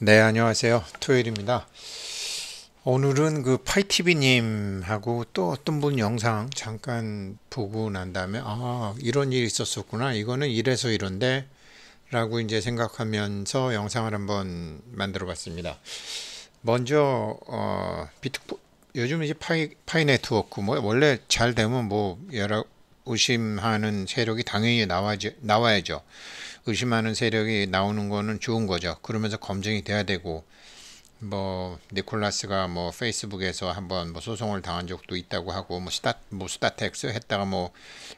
네, 안녕하세요. 토요일입니다. 오늘은 그 파이티비님하고 또 어떤 분 영상 잠깐 보고 난 다음에, 아, 이런 일이 있었었구나. 이거는 이래서 이런데. 라고 이제 생각하면서 영상을 한번 만들어 봤습니다. 먼저, 어, 비트, 요즘 이제 파이, 파이 네트워크, 뭐, 원래 잘 되면 뭐, 여러, 의심하는 세력이 당연히 나와지, 나와야죠. 의심하는 세력이 나오는 거는 좋은 거죠. 그러면서 검증이 돼야 되고 뭐 니콜라스가 뭐 페이스북에서 한번 뭐 소송을 당한 적도 있다고 하고 뭐 스타 뭐 스타텍스 했다가 뭐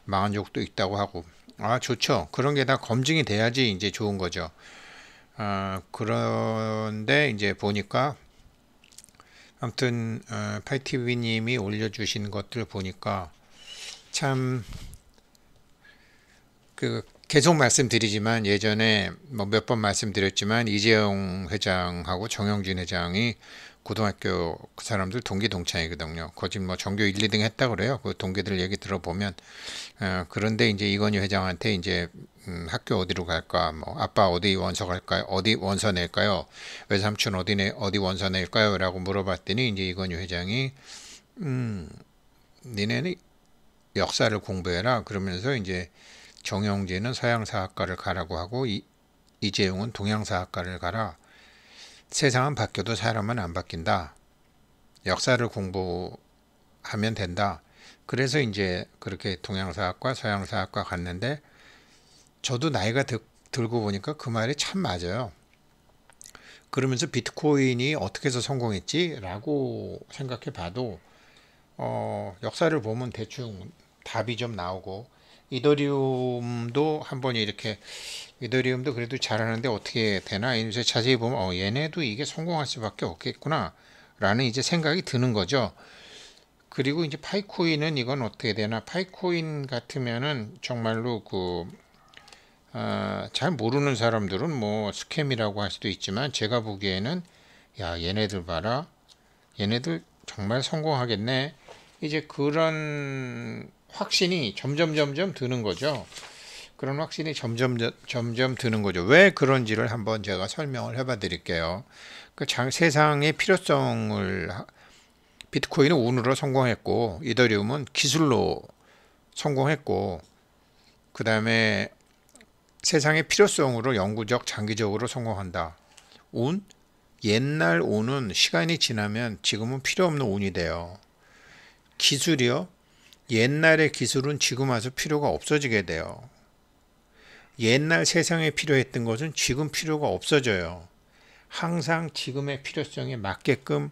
망한 적도 있다고 하고 아 좋죠. 그런 게 다 검증이 돼야지 이제 좋은 거죠. 아 그런데 이제 보니까 아무튼 어, 파이티비님이 올려주신 것들 보니까 참그 계속 말씀드리지만 예전에 뭐 몇 번 말씀드렸지만 이재용 회장하고 정영진 회장이 고등학교 그 사람들 동기 동창이거든요. 거진 뭐 전교 1, 2등 했다 그래요. 그 동기들 얘기 들어보면 어, 그런데 이제 이건희 회장한테 이제 음, 학교 어디로 갈까? 뭐 아빠 어디 원서 갈까요? 어디 원서 낼까요? 외삼촌 어디 내 어디 원서 낼까요?라고 물어봤더니 이제 이건희 회장이 음 니네는 역사를 공부해라 그러면서 이제 정영진은 서양사학과를 가라고 하고 이, 이재용은 동양사학과를 가라. 세상은 바뀌어도 사람은 안 바뀐다. 역사를 공부하면 된다. 그래서 이제 그렇게 동양사학과 서양사학과 갔는데 저도 나이가 드, 들고 보니까 그 말이 참 맞아요. 그러면서 비트코인이 어떻게 해서 성공했지라고 생각해 봐도 어, 역사를 보면 대충 답이 좀 나오고 이더리움도 한 번에 이렇게 이더리움도 그래도 잘하는데 어떻게 되나 이제 자세히 보면 어 얘네도 이게 성공할 수밖에 없겠구나 라는 이제 생각이 드는 거죠 그리고 이제 파이코인은 이건 어떻게 되나 파이코인 같으면은 정말로 그 아, 잘 모르는 사람들은 뭐 스캠이라고 할 수도 있지만 제가 보기에는 야 얘네들 봐라 얘네들 정말 성공하겠네 이제 그런 확신이 점점 점점 드는 거죠. 그런 확신이 점점 점점 드는 거죠. 왜 그런지를 한번 제가 설명을 해봐 드릴게요. 그 장, 세상의 필요성을 비트코인은 운으로 성공했고 이더리움은 기술로 성공했고 그 다음에 세상의 필요성으로 영구적 장기적으로 성공한다. 운? 옛날 운은 시간이 지나면 지금은 필요 없는 운이 돼요. 기술이요? 옛날의 기술은 지금 와서 필요가 없어지게 돼요. 옛날 세상에 필요했던 것은 지금 필요가 없어져요. 항상 지금의 필요성에 맞게끔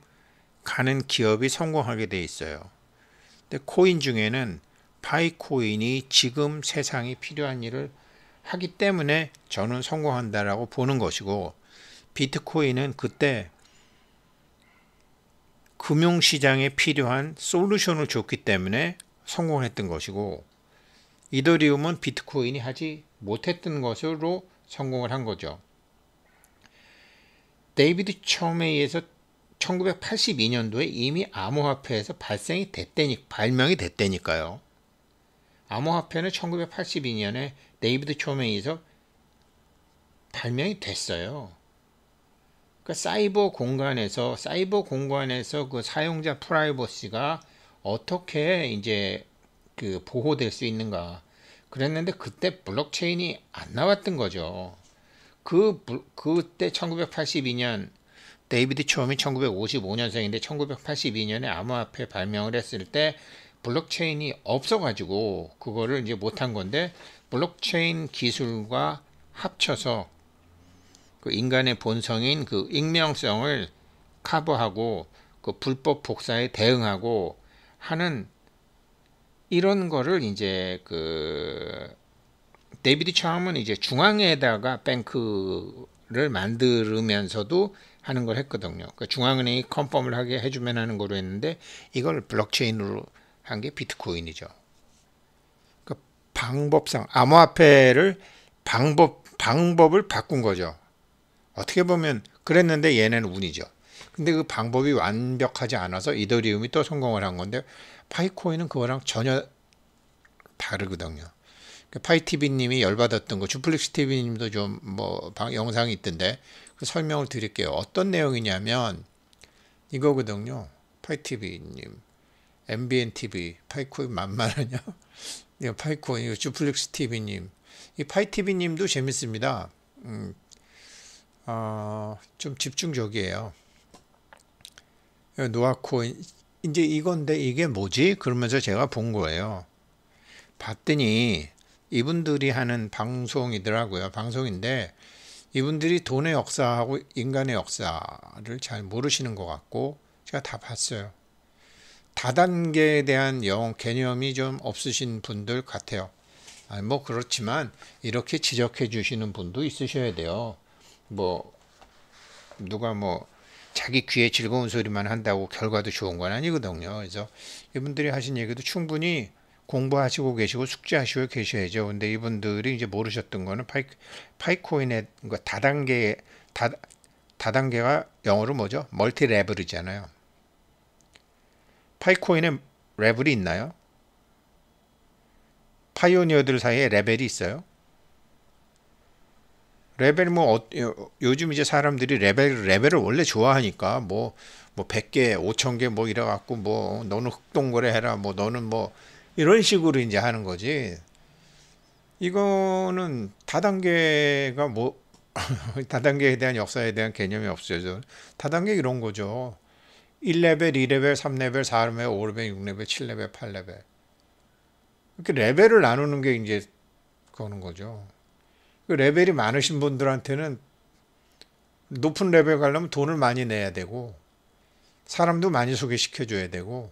가는 기업이 성공하게 돼 있어요. 근데 코인 중에는 파이코인이 지금 세상이 필요한 일을 하기 때문에 저는 성공한다라고 보는 것이고 비트코인은 그때 금융시장에 필요한 솔루션을 줬기 때문에 성공했던 것이고 이더리움은 비트코인이 하지 못했던 것으로 성공을 한 거죠. 데이비드 첨에의해서 1982년도에 이미 암호화폐에서 발생이 됐대니 발명이 됐대니까요. 암호화폐는 1982년에 데이비드 초메이에서 발명이 됐어요. 그러니까 사이버 공간에서 사이버 공간에서 그 사용자 프라이버시가 어떻게 이제 그 보호될 수 있는가 그랬는데 그때 블록체인이 안 나왔던 거죠. 그 그때 1982년 데이비드 처음이 1955년생인데 1982년에 암호화폐 발명을 했을 때 블록체인이 없어가지고 그거를 이제 못한 건데 블록체인 기술과 합쳐서 그 인간의 본성인 그 익명성을 커버하고 그 불법 복사에 대응하고 하는 이런 거를 이제 그 데이비드 처음은 이제 중앙에다가 뱅크를 만들면서도 하는 걸 했거든요. 그 중앙은행이 컨펌을 하게 해주면 하는 거로 했는데 이걸 블록체인으로 한 게 비트코인이죠. 그 방법상 암호화폐를 방법 방법을 바꾼 거죠. 어떻게 보면 그랬는데 얘네는 운이죠. 근데 그 방법이 완벽하지 않아서 이더리움이 또 성공을 한 건데 파이코인은 그거랑 전혀 다르거든요. 그 파이티비님이 열받았던 거, 주플릭스 티비님도좀 뭐 영상이 있던데 그 설명을 드릴게요. 어떤 내용이냐면 이거거든요. 파이티비님, MBN TV, 파이코인 만만하냐? 이거 파이코인, 이거 주플릭스 티비님이 파이티비님도 재밌습니다. 음, 어, 좀 집중적이에요. 놓았고 이제 이건데 이게 뭐지? 그러면서 제가 본 거예요. 봤더니 이분들이 하는 방송이더라고요. 방송인데 이분들이 돈의 역사하고 인간의 역사를 잘 모르시는 것 같고 제가 다 봤어요. 다단계에 대한 영 개념이 좀 없으신 분들 같아요. 아니 뭐 그렇지만 이렇게 지적해 주시는 분도 있으셔야 돼요. 뭐 누가 뭐 자기 귀에 즐거운 소리만 한다고 결과도 좋은 건 아니거든요. 그래서 이분들이 하신 얘기도 충분히 공부하시고 계시고 숙지하시고 계셔야죠. 근데 이분들이 이제 모르셨던 거는 파이, 파이코인의 그러니까 다단계 다, 다단계가 영어로 뭐죠? 멀티 레벨이잖아요. 파이코인의 레벨이 있나요? 파이오니어들 사이에 레벨이 있어요? 레벨 뭐 어, 요즘 이제 사람들이 레벨 레벨을 원래 좋아하니까 뭐뭐 뭐 100개, 5000개 뭐, 뭐 이래 갖고 뭐 너는 흑동거래 해라 뭐 너는 뭐 이런 식으로 이제 하는 거지. 이거는 다단계가 뭐 다단계에 대한 역사에 대한 개념이 없어요. 다단계 이런 거죠. 1레벨, 2레벨, 3레벨, 4레벨, 5레벨, 6레벨, 7레벨, 8레벨. 이렇게 레벨을 나누는 게 이제 그거는 거죠. 그 레벨이 많으신 분들한테는 높은 레벨 가려면 돈을 많이 내야 되고 사람도 많이 소개시켜 줘야 되고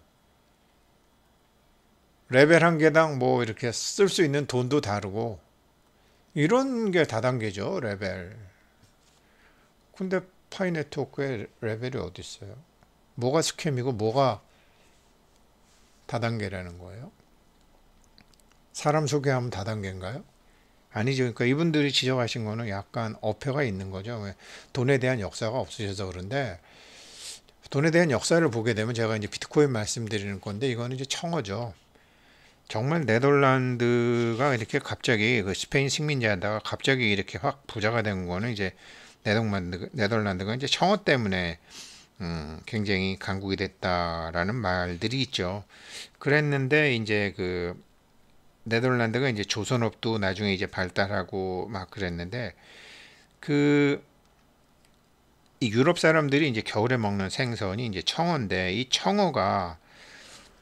레벨 한 개당 뭐 이렇게 쓸 수 있는 돈도 다르고 이런 게 다단계죠 레벨 근데 파이 네트워크의 레벨이 어디 있어요 뭐가 스캠이고 뭐가 다단계라는 거예요 사람 소개하면 다단계인가요 아니죠. 그러니까 이분들이 지적하신 거는 약간 어폐가 있는 거죠. 왜 돈에 대한 역사가 없으셔서 그런데 돈에 대한 역사를 보게 되면 제가 이제 비트코인 말씀드리는 건데 이거는 이제 청어죠. 정말 네덜란드가 이렇게 갑자기 그 스페인 식민지하다가 갑자기 이렇게 확 부자가 된 거는 이제 네덜란드 네덜란드가 이제 청어 때문에 음, 굉장히 강국이 됐다라는 말들이 있죠. 그랬는데 이제 그 네덜란드가 이제 조선업도 나중에 이제 발달하고 막 그랬는데 그 유럽 사람들이 이제 겨울에 먹는 생선이 이제 청어인데 이 청어가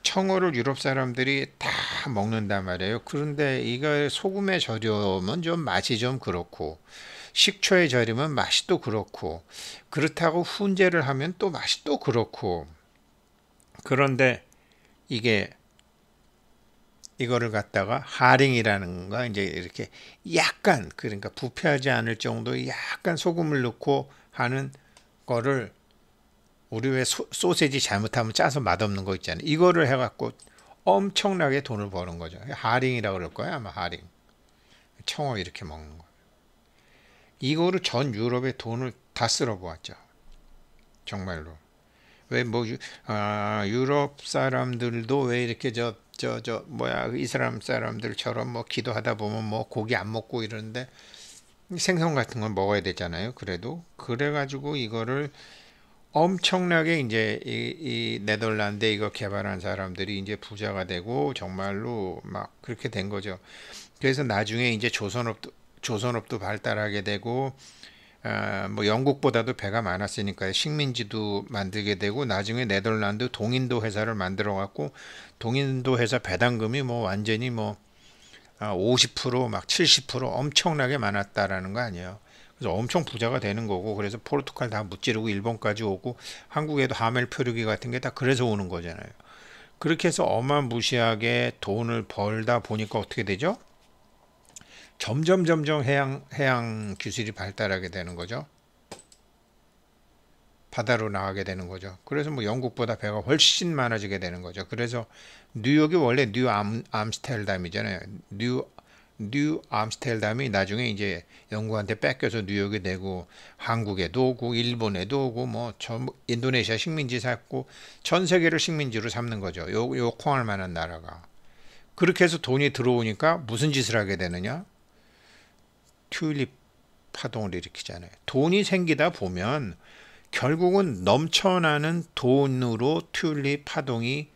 청어를 유럽 사람들이 다 먹는단 말이에요. 그런데 이걸 소금에 절이면 좀 맛이 좀 그렇고 식초에 절이면 맛이 또 그렇고 그렇다고 훈제를 하면 또 맛이 또 그렇고 그런데 이게 이거를 갖다가 하링이라는 거 이제 이렇게 약간 그러니까 부패하지 않을 정도의 약간 소금을 넣고 하는 거를 우리 왜 소, 소세지 잘못하면 짜서 맛없는 거 있잖아요. 이거를 해갖고 엄청나게 돈을 버는 거죠. 하링이라고 그럴 거예요. 아마 하링. 청어 이렇게 먹는 거. 이거를 전 유럽에 돈을 다 쓸어보았죠. 정말로. 왜뭐 아, 유럽 사람들도 왜 이렇게 저 저저 뭐야 그 이스람 사람들처럼 뭐 기도하다 보면 뭐 고기 안 먹고 이러는데 생선 같은 건 먹어야 되잖아요. 그래도 그래가지고 이거를 엄청나게 이제 이, 이 네덜란드에 이거 개발한 사람들이 이제 부자가 되고 정말로 막 그렇게 된 거죠. 그래서 나중에 이제 조선업도 조선업도 발달하게 되고 아, 뭐 영국보다도 배가 많았으니까 식민지도 만들게 되고 나중에 네덜란드 동인도 회사를 만들어 갖고 동인도 회사 배당금이 뭐 완전히 뭐 50%막 아, 70% 엄청나게 많았다라는 거 아니에요. 그래서 엄청 부자가 되는 거고 그래서 포르투갈 다 무찌르고 일본까지 오고 한국에도 하멜 표류기 같은 게 다 그래서 오는 거잖아요. 그렇게 해서 어마무시하게 돈을 벌다 보니까 어떻게 되죠? 점점 점점 해양 해양 기술이 발달하게 되는 거죠. 바다로 나가게 되는 거죠. 그래서 뭐 영국보다 배가 훨씬 많아지게 되는 거죠. 그래서 뉴욕이 원래 뉴 암, 암스테르담이잖아요. 뉴, 뉴 암스테르담이 나중에 이제 영국한테 뺏겨서 뉴욕이 되고 한국에도 오고 일본에도 오고 뭐 전, 뭐 인도네시아 식민지 삼고 전 세계를 식민지로 삼는 거죠. 요, 요 콩할 만한 나라가. 그렇게 해서 돈이 들어오니까 무슨 짓을 하게 되느냐? 튤립 파동을 일으키잖아요. 돈이 생기다 보면 결국은 넘쳐나는 돈으로 튤립 파동이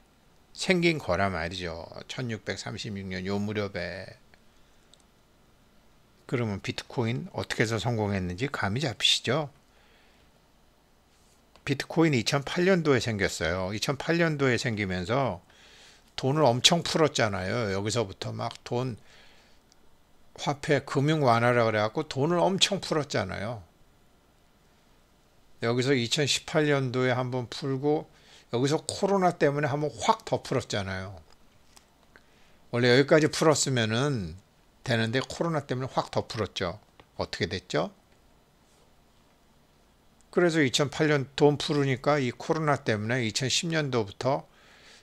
생긴 거라 말이죠. 1636년 요 무렵에 그러면 비트코인 어떻게 해서 성공했는지 감이 잡히시죠? 비트코인 이 2008년도에 생겼어요. 2008년도에 생기면서 돈을 엄청 풀었잖아요. 여기서부터 막돈 화폐 금융 완화라 그래갖고 돈을 엄청 풀었잖아요. 여기서 2018년도에 한번 풀고 여기서 코로나 때문에 한번 확 더 풀었잖아요. 원래 여기까지 풀었으면은 되는데 코로나 때문에 확 더 풀었죠. 어떻게 됐죠? 그래서 2008년 돈 풀으니까 이 코로나 때문에 2010년도부터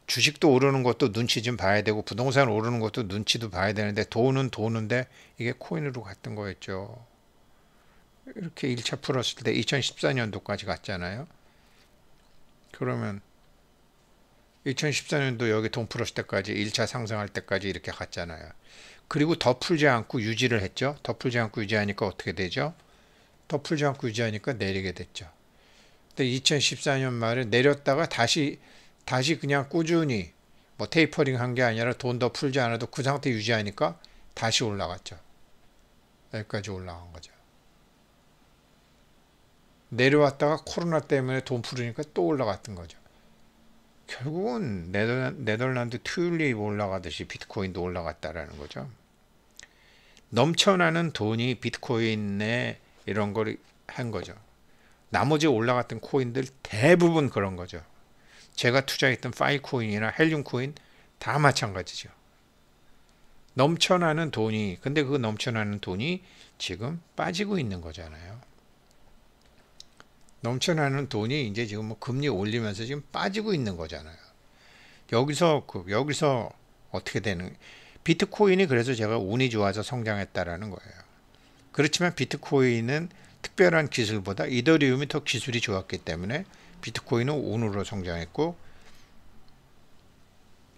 주식도 오르는 것도 눈치 좀 봐야 되고 부동산 오르는 것도 눈치도 봐야 되는데 돈은 도는데 이게 코인으로 갔던 거였죠. 이렇게 1차 풀었을 때 2014년도까지 갔잖아요. 그러면 2014년도 여기 돈 풀었을 때까지 1차 상승할 때까지 이렇게 갔잖아요. 그리고 더 풀지 않고 유지를 했죠. 더 풀지 않고 유지하니까 어떻게 되죠? 더 풀지 않고 유지하니까 내리게 됐죠. 근데 2014년 말에 내렸다가 다시 다시 그냥 꾸준히 뭐 테이퍼링 한 게 아니라 돈 더 풀지 않아도 그 상태 유지하니까 다시 올라갔죠. 여기까지 올라간 거죠. 내려왔다가 코로나 때문에 돈 풀으니까 또 올라갔던 거죠. 결국은 네덜란드 튤립 올라가듯이 비트코인도 올라갔다라는 거죠. 넘쳐나는 돈이 비트코인에 이런 걸 한 거죠. 나머지 올라갔던 코인들 대부분 그런 거죠. 제가 투자했던 파이코인이나 헬륨코인 다 마찬가지죠. 넘쳐나는 돈이 근데 그 넘쳐나는 돈이 지금 빠지고 있는 거잖아요. 넘쳐나는 돈이 이제 지금 뭐 금리 올리면서 지금 빠지고 있는 거잖아요. 여기서 그 여기서 어떻게 되는 비트코인이 그래서 제가 운이 좋아서 성장했다라는 거예요. 그렇지만 비트코인은 특별한 기술보다 이더리움이 더 기술이 좋았기 때문에 비트코인은 운으로 성장했고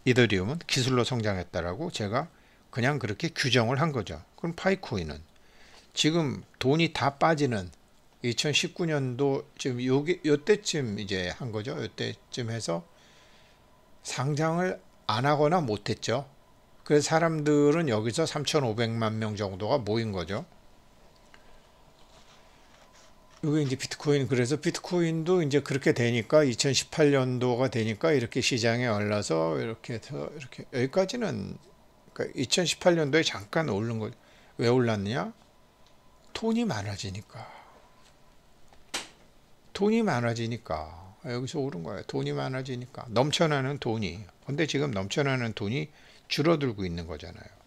이더리움은 기술로 성장했다라고 제가 그냥 그렇게 규정을 한 거죠. 그럼 파이코인은 지금 돈이 다 빠지는 2019년도 지금 요게 요때쯤 이제 한 거죠. 요때쯤 해서 상장을 안 하거나 못 했죠. 그래서 사람들은 여기서 3,500만 명 정도가 모인 거죠. 이게 이제 비트코인 그래서 비트코인도 이제 그렇게 되니까 2018년도가 되니까 이렇게 시장에 올라서 이렇게 해서 이렇게 여기까지는 그러니까 2018년도에 잠깐 오른 거왜 올랐냐? 돈이 많아지니까. 돈이 많아지니까 아, 여기서 오른 거예요. 돈이 많아지니까 넘쳐나는 돈이. 근데 지금 넘쳐나는 돈이 줄어들고 있는 거잖아요.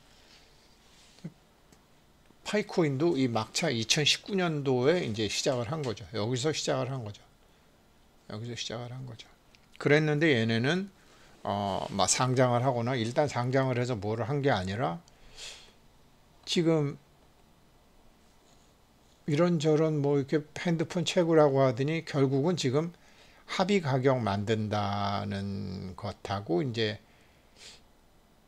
파이코인도 이 막차 2019년도에 이제 시작을 한 거죠. 여기서 시작을 한 거죠. 여기서 시작을 한 거죠. 그랬는데 얘네는 어, 막 상장을 하거나 일단 상장을 해서 뭐를 한게 아니라 지금 이런저런 뭐 이렇게 핸드폰 채굴하고 하더니 결국은 지금 합의 가격 만든다는 것하고 이제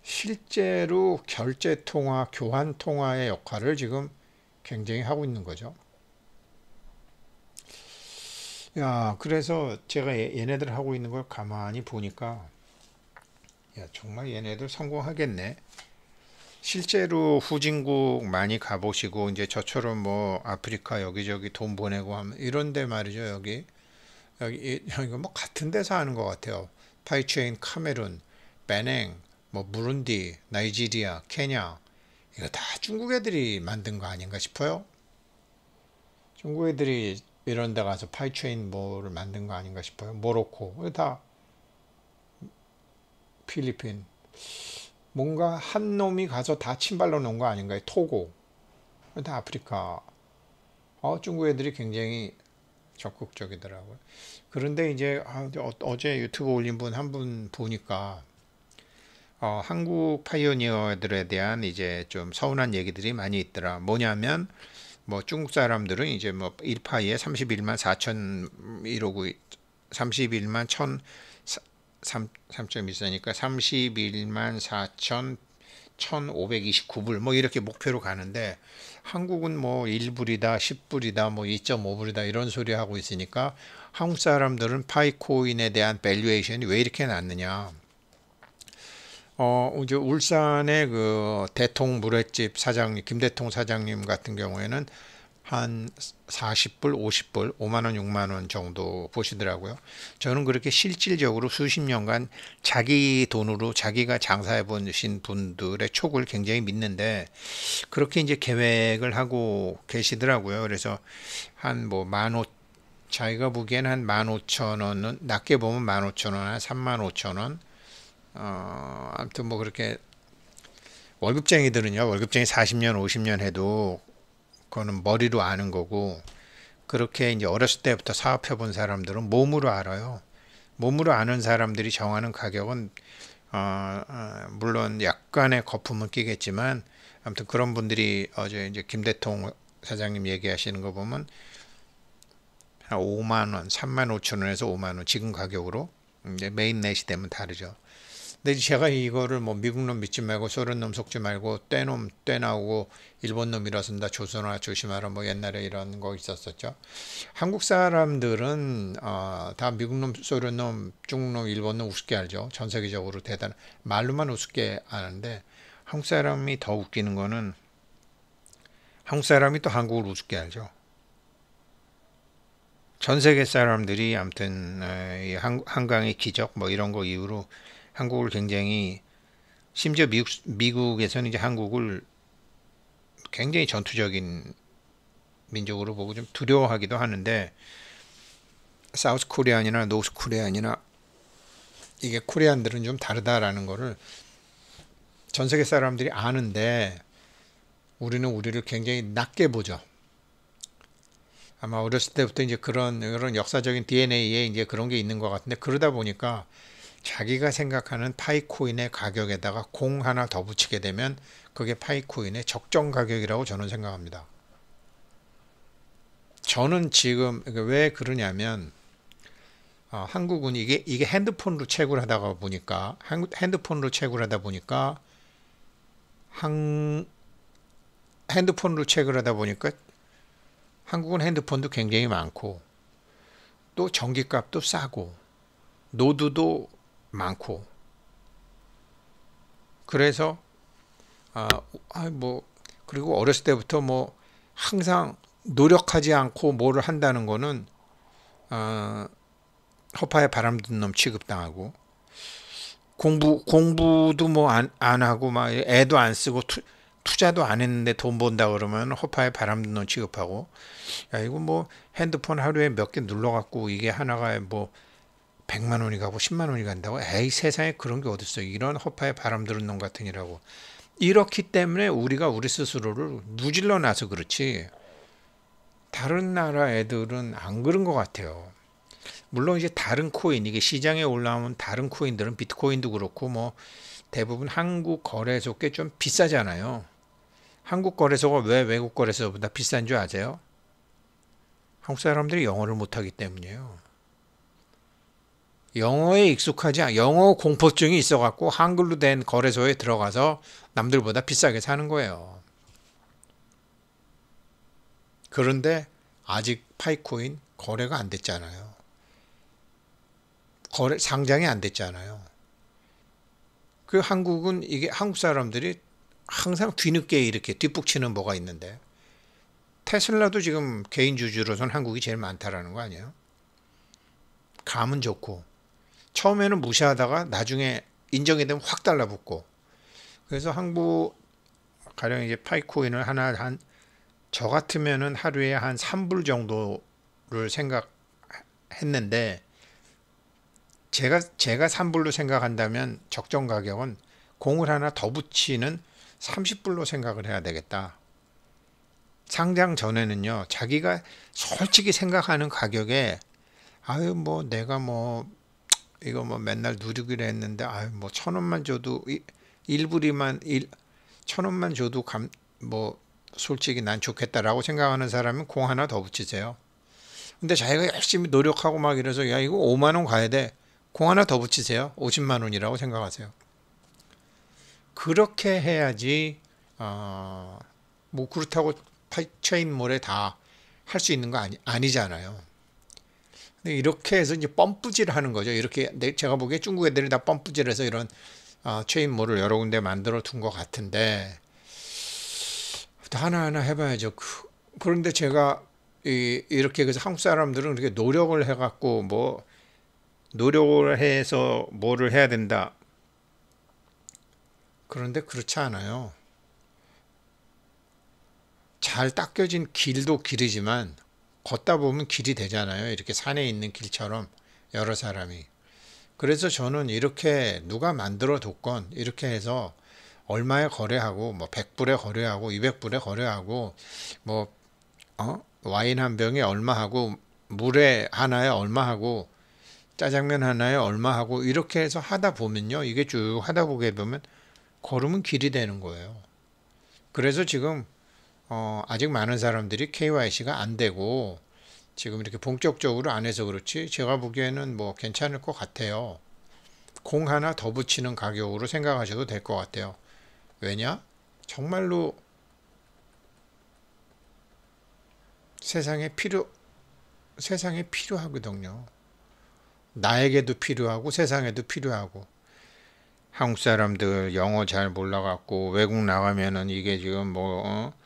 실제로 결제 통화, 교환 통화의 역할을 지금 굉장히 하고 있는 거죠. 야, 그래서 제가 얘네들 하고 있는 걸 가만히 보니까 야, 정말 얘네들 성공하겠네. 실제로 후진국 많이 가보시고 이제 저처럼 뭐 아프리카 여기저기 돈 보내고 하면 이런데 말이죠 여기 여기 이거 뭐 같은 데서 하는 것 같아요 파이체인 카메룬 베냉 뭐 무룬디, 나이지리아, 케냐 이거 다 중국 애들이 만든 거 아닌가 싶어요. 중국 애들이 이런 데 가서 파이체인 뭐를 만든 거 아닌가 싶어요. 모로코 다 필리핀 뭔가 한 놈이 가서 다 침발로 놓은 거 아닌가요? 토고 다 아프리카 어, 중국 애들이 굉장히 적극적이더라고요. 그런데 이제 아, 어, 어제 유튜브 올린 분 한분 분 보니까 어, 한국 파이오니어들에 대한 이제 좀 서운한 얘기들이 많이 있더라. 뭐냐면 뭐 중국 사람들은 이제 뭐 1파이에 31만 4천 이러고 31만 1천 3 3있으니까 31만 4천 1529불 뭐 이렇게 목표로 가는데 한국은 뭐 1불이다 10불이다 뭐 2.5불이다 이런 소리 하고 있으니까 한국 사람들은 파이코인에 대한 밸류에이션이 왜 이렇게 낮느냐 어, 이제 울산의 그 대통 물회집 사장님, 김대통 사장님 같은 경우에는 한 40불, 50불, 5만원, 6만원 정도 보시더라고요. 저는 그렇게 실질적으로 수십 년간 자기 돈으로 자기가 장사해 보신 분들의 촉을 굉장히 믿는데 그렇게 이제 계획을 하고 계시더라고요. 그래서 한 뭐 만 오 자기가 보기엔 한만 오천 원은 낮게 보면 15,000원, 한3 5 0 0원 어, 아무튼 뭐 그렇게 월급쟁이들은요, 월급쟁이 40년, 50년 해도 그거는 머리로 아는 거고 그렇게 이제 어렸을 때부터 사업해 본 사람들은 몸으로 알아요. 몸으로 아는 사람들이 정하는 가격은 어, 어, 물론 약간의 거품은 끼겠지만 아무튼 그런 분들이 어제 이제 김대통 사장님 얘기하시는 거 보면 한 5만 원, 3만 5천 원에서 5만 원 지금 가격으로 이제 메인 넷이 되면 다르죠. 근데 제가 이거를 뭐 미국 놈 믿지 말고 소련 놈 속지 말고 떼놈 떼나오고 일본 놈이라선다 조선화 조심하라 뭐 옛날에 이런 거 있었었죠. 한국 사람들은 어, 다 미국 놈 소련 놈 중국 놈 일본 놈 우습게 알죠. 전 세계적으로 대단 말로만 우습게 아는데 한국 사람이 더 웃기는 거는 한국 사람이 또 한국을 우습게 알죠. 전 세계 사람들이 아무튼 한강의 기적 뭐 이런 거 이후로 한국을 굉장히 심지어 미국 미국에서는 이제 한국을 굉장히 전투적인 민족으로 보고 좀 두려워하기도 하는데 사우스 코리안이나 노스 코리안이나 이게 코리안들은 좀 다르다라는 거를 전 세계 사람들이 아는데 우리는 우리를 굉장히 낮게 보죠. 아마 어렸을 때부터 이제 그런 그런 역사적인 DNA에 이제 그런 게 있는 것 같은데 그러다 보니까 자기가 생각하는 파이코인의 가격에다가 공 하나 더 붙이게 되면 그게 파이코인의 적정 가격이라고 저는 생각합니다. 저는 지금 왜 그러냐면 어, 한국은 이게 이게 핸드폰으로 채굴 하다가 보니까 핸드폰으로 채굴하다 보니까 한 핸드폰으로 채굴하다 보니까 한국은 핸드폰도 굉장히 많고 또 전기값도 싸고 노드도 많고 그래서 아, 아, 뭐 그리고 어렸을 때부터 뭐 항상 노력하지 않고 뭐를 한다는 거는 어, 허파에 바람 든놈 취급당하고 공부 공부도 뭐 안 안 하고 막 애도 안 쓰고 투, 투자도 안 했는데 돈 번다 그러면 허파에 바람 든놈 취급하고 야 이거 뭐 핸드폰 하루에 몇 개 눌러 갖고 이게 하나가 뭐 백만 원이 가고 십만 원이 간다고 에이 세상에 그런 게 어딨어 이런 허파에 바람 들은 놈 같으니라고 이렇기 때문에 우리가 우리 스스로를 누질러 놔서 그렇지 다른 나라 애들은 안 그런 것 같아요. 물론 이제 다른 코인 이게 시장에 올라오면 다른 코인들은 비트코인도 그렇고 뭐 대부분 한국 거래소 꽤 좀 비싸잖아요. 한국 거래소가 왜 외국 거래소보다 비싼 줄 아세요? 한국 사람들이 영어를 못하기 때문이에요. 영어에 익숙하지 않, 영어 공포증이 있어갖고 한글로 된 거래소에 들어가서 남들보다 비싸게 사는 거예요. 그런데 아직 파이코인 거래가 안 됐잖아요. 거래, 상장이 안 됐잖아요. 그 한국은 이게 한국 사람들이 항상 뒤늦게 이렇게 뒷북치는 뭐가 있는데 테슬라도 지금 개인 주주로선 한국이 제일 많다라는 거 아니에요? 감은 좋고 처음에는 무시하다가 나중에 인정이 되면 확 달라붙고 그래서 항부 가령 이제 파이코인을 하나 한 저 같으면은 하루에 한 3불 정도를 생각했는데 제가 제가 3불로 생각한다면 적정 가격은 공을 하나 더 붙이는 30불로 생각을 해야 되겠다. 상장 전에는요. 자기가 솔직히 생각하는 가격에 아유 뭐 내가 뭐 이거 뭐 맨날 누르기로 했는데 아유 뭐천 원만 줘도 일부리만 일천 원만 줘도 감 뭐 솔직히 난 좋겠다라고 생각하는 사람은 공 하나 더 붙이세요. 근데 자기가 열심히 노력하고 막 이래서 야 이거 5만 원 가야 돼. 공 하나 더 붙이세요. 50만 원이라고 생각하세요. 그렇게 해야지 어, 뭐 그렇다고 파체인몰에 다 할 수 있는 거 아니, 아니잖아요. 네, 이렇게 해서 이제 펌프질 하는 거죠. 이렇게 제가 보기에 중국 애들이 다 펌프질해서 이런 아, 체인몰을 여러 군데 만들어 둔 것 같은데 하나하나 해봐야죠. 그, 런데 제가 이, 이렇게 그래서 한국 사람들은 그렇게 노력을 해갖고 뭐 노력을 해서 뭐를 해야 된다. 그런데 그렇지 않아요. 잘 닦여진 길도 길이지만 걷다 보면 길이 되잖아요. 이렇게 산에 있는 길처럼 여러 사람이. 그래서 저는 이렇게 누가 만들어 뒀건 이렇게 해서 얼마에 거래하고 뭐 100불에 거래하고 200불에 거래하고 뭐 어? 와인 한 병에 얼마 하고 물에 하나에 얼마 하고 짜장면 하나에 얼마 하고 이렇게 해서 하다 보면요. 이게 쭉 하다 보게 되면 걸으면 길이 되는 거예요. 그래서 지금 어, 아직 많은 사람들이 KYC가 안 되고 지금 이렇게 본격적으로 안 해서 그렇지 제가 보기에는 뭐 괜찮을 것 같아요. 공 하나 더 붙이는 가격으로 생각하셔도 될 것 같아요. 왜냐? 정말로 세상에 필요 세상에 필요하거든요. 나에게도 필요하고 세상에도 필요하고 한국 사람들 영어 잘 몰라갖고 외국 나가면은 이게 지금 뭐 어?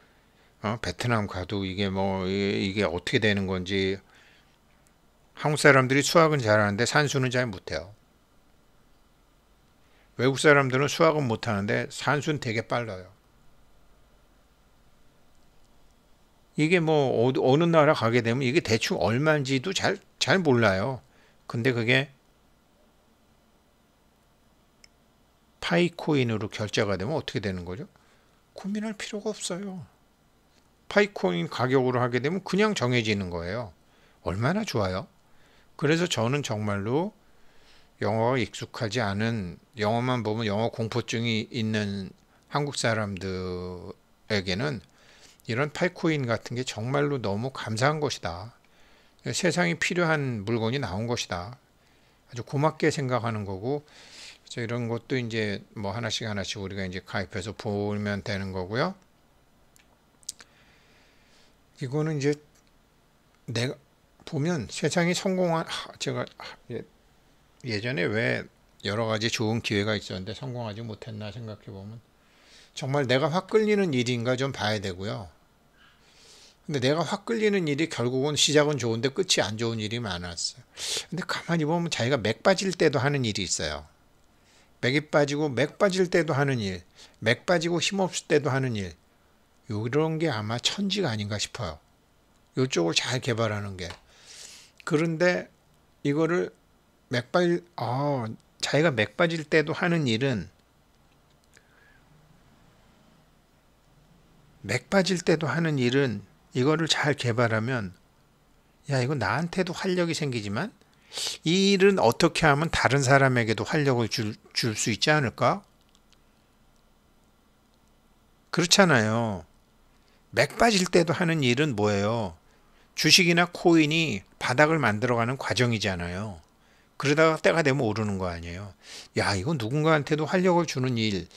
어? 베트남 가도 이게 뭐 이게 어떻게 되는 건지 한국 사람들이 수학은 잘하는데 산수는 잘 못해요. 외국 사람들은 수학은 못하는데 산수는 되게 빨라요. 이게 뭐 어, 어느 나라 가게 되면 이게 대충 얼마인지도 잘, 잘 몰라요. 근데 그게 파이코인으로 결제가 되면 어떻게 되는 거죠? 고민할 필요가 없어요. 파이코인 가격으로 하게 되면 그냥 정해지는 거예요. 얼마나 좋아요? 그래서 저는 정말로 영어가 익숙하지 않은 영어만 보면 영어 공포증이 있는 한국 사람들에게는 이런 파이코인 같은 게 정말로 너무 감사한 것이다. 세상이 필요한 물건이 나온 것이다. 아주 고맙게 생각하는 거고 이런 것도 이제 뭐 하나씩 하나씩 우리가 이제 가입해서 보면 되는 거고요. 이거는 이제 내가 보면 세상이 성공한 제가 예전에 왜 여러 가지 좋은 기회가 있었는데 성공하지 못했나 생각해 보면 정말 내가 확 끌리는 일인가 좀 봐야 되고요. 근데 내가 확 끌리는 일이 결국은 시작은 좋은데 끝이 안 좋은 일이 많았어요. 근데 가만히 보면 자기가 맥 빠질 때도 하는 일이 있어요. 맥이 빠지고 맥 빠질 때도 하는 일, 맥 빠지고 힘없을 때도 하는 일, 이런 게 아마 천지가 아닌가 싶어요. 이쪽을 잘 개발하는 게. 그런데 이거를 맥빠질, 아, 자기가 맥빠질 때도 하는 일은 맥빠질 때도 하는 일은 이거를 잘 개발하면 야, 이거 나한테도 활력이 생기지만 이 일은 어떻게 하면 다른 사람에게도 활력을 줄 수 있지 않을까? 그렇잖아요. 맥 빠질 때도 하는 일은 뭐예요? 주식이나 코인이 바닥을 만들어가는 과정이잖아요. 그러다가 때가 되면 오르는 거 아니에요. 야, 이거 누군가한테도 활력을 주는 일.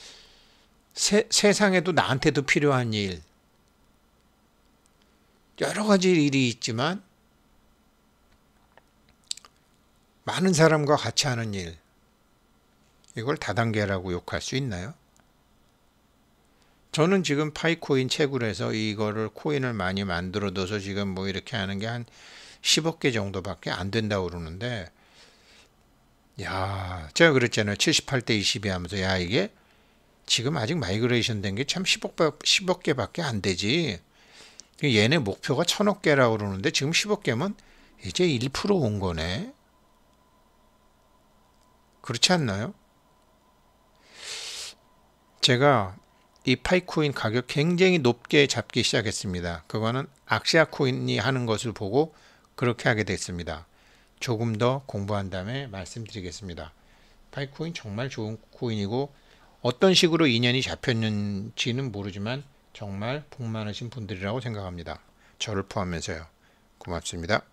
세, 세상에도 나한테도 필요한 일. 여러 가지 일이 있지만 많은 사람과 같이 하는 일. 이걸 다단계라고 욕할 수 있나요? 저는 지금 파이코인 채굴 해서 이거를 코인을 많이 만들어 둬서 지금 뭐 이렇게 하는 게 한 10억 개 정도밖에 안 된다고 그러는데 야 제가 그랬잖아요 78대 2 0이 하면서 야 이게 지금 아직 마이그레이션 된 게 참 10억, 10억 개밖에 안 되지 그 얘네 목표가 1000억 개라고 그러는데 지금 10억 개면 이제 1%온 거네 그렇지 않나요? 제가 이 파이코인 가격 굉장히 높게 잡기 시작했습니다. 그거는 악시아 코인이 하는 것을 보고 그렇게 하게 됐습니다. 조금 더 공부한 다음에 말씀드리겠습니다. 파이코인 정말 좋은 코인이고 어떤 식으로 인연이 잡혔는지는 모르지만 정말 복 많으신 분들이라고 생각합니다. 저를 포함해서요. 고맙습니다.